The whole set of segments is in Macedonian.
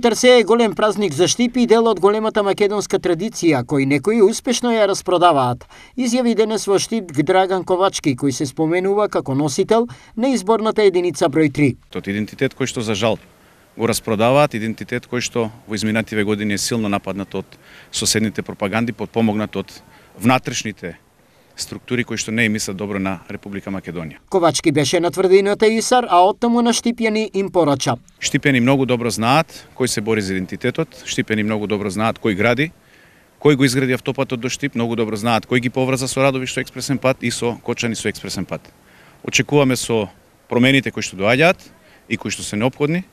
40 е голем празник за Штипи и дел од големата македонска традиција, кој некои успешно ја распродаваат. Изјави денес во Штип Драган Ковачки, кој се споменува како носител на изборната единица број 3. Тот идентитет кој што за жал го распродаваат, идентитет кој што во изминативе години е силно нападнат од соседните пропаганди, подпомогнат од внатрешните структури кои што не им мислат добро на Република Македонија. Ковачки беше на тврдината Исар, а оттаму на Штипјани им порача. Штипјани многу добро знаат кој се бори за идентитетот, Штипјани многу добро знаат кој гради, кој го изгради автопатот до Штип, многу добро знаат кој ги поврза со што експресен пат и со Кочани со експресен пат. Очекуваме со промените кои што доаѓаат и кои што се необходни,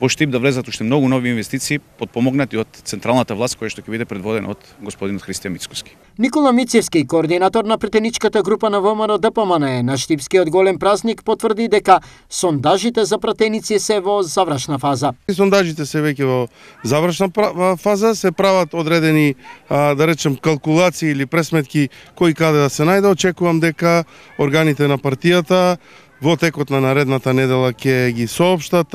во Штип да влезат уште многу нови инвестиции, подпомогнати од централната власт, која што ќе биде предводена од господинот Христијан Мицкоски. Никола Мицевски, координатор на претеничката група на ВМРО ДПМН да на Штипскиот голем празник, потврди дека сондажите за пратеници се во завршна фаза. Сондажите се веќе во завршна фаза, се прават одредени, да речем, калкулации или пресметки кои каде да се најде. Очекувам дека органите на партијата во текот на наредната недела ќе ги соопштат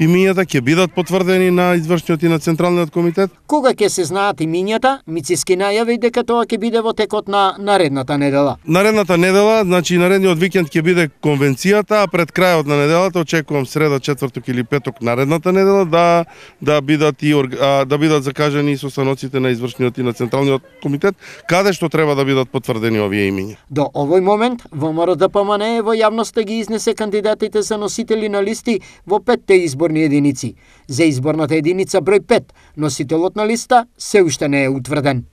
имињата, ќе бидат потврдени на извршниот и на централниот комитет? Кога ќе се знаат имињата, Мицески најави дека тоа ќе биде во текот на наредната недела. Наредната недела, значи наредниот викенд ќе биде конвенцијата, а пред крајот на неделата очекувам среда, четврток или петок наредната недела да да бидат и да бидат закажани и состаноците на извршниот и на централниот комитет, каде што треба да бидат потврдени овие имиња. До овој момент ВМРО ДПМН да е во јавноста ги изнесе кандидатите за носители на листи во петте изборни единици. За изборната единица број 5 носителот на листа се уште не е утврден.